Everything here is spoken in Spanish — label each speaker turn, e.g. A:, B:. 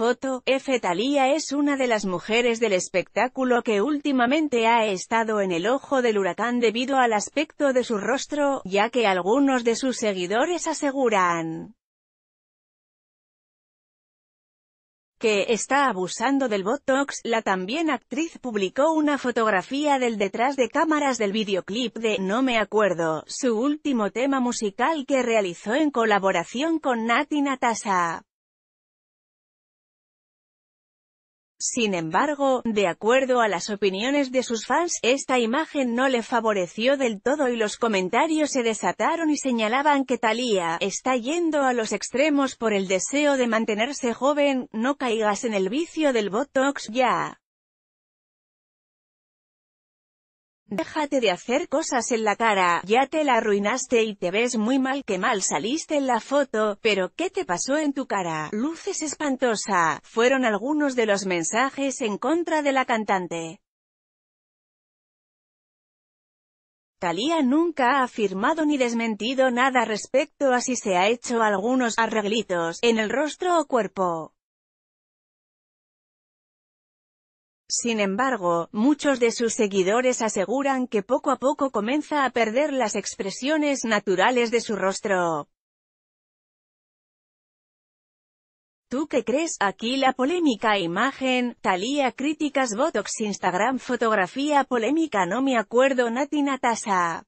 A: Foto, F. Thalía es una de las mujeres del espectáculo que últimamente ha estado en el ojo del huracán debido al aspecto de su rostro, ya que algunos de sus seguidores aseguran que está abusando del Botox, la también actriz publicó una fotografía del detrás de cámaras del videoclip de No me acuerdo, su último tema musical que realizó en colaboración con Nati Natasha. Sin embargo, de acuerdo a las opiniones de sus fans, esta imagen no le favoreció del todo y los comentarios se desataron y señalaban que Thalía está yendo a los extremos por el deseo de mantenerse joven, no caigas en el vicio del Botox ya. Déjate de hacer cosas en la cara, ya te la arruinaste y te ves muy mal que mal saliste en la foto, pero ¿qué te pasó en tu cara? Luces espantosa, fueron algunos de los mensajes en contra de la cantante. Talía nunca ha afirmado ni desmentido nada respecto a si se ha hecho algunos arreglitos en el rostro o cuerpo. Sin embargo, muchos de sus seguidores aseguran que poco a poco comienza a perder las expresiones naturales de su rostro. ¿Tú qué crees? Aquí la polémica imagen, Talía críticas Botox Instagram fotografía polémica no me acuerdo Nati Natasa.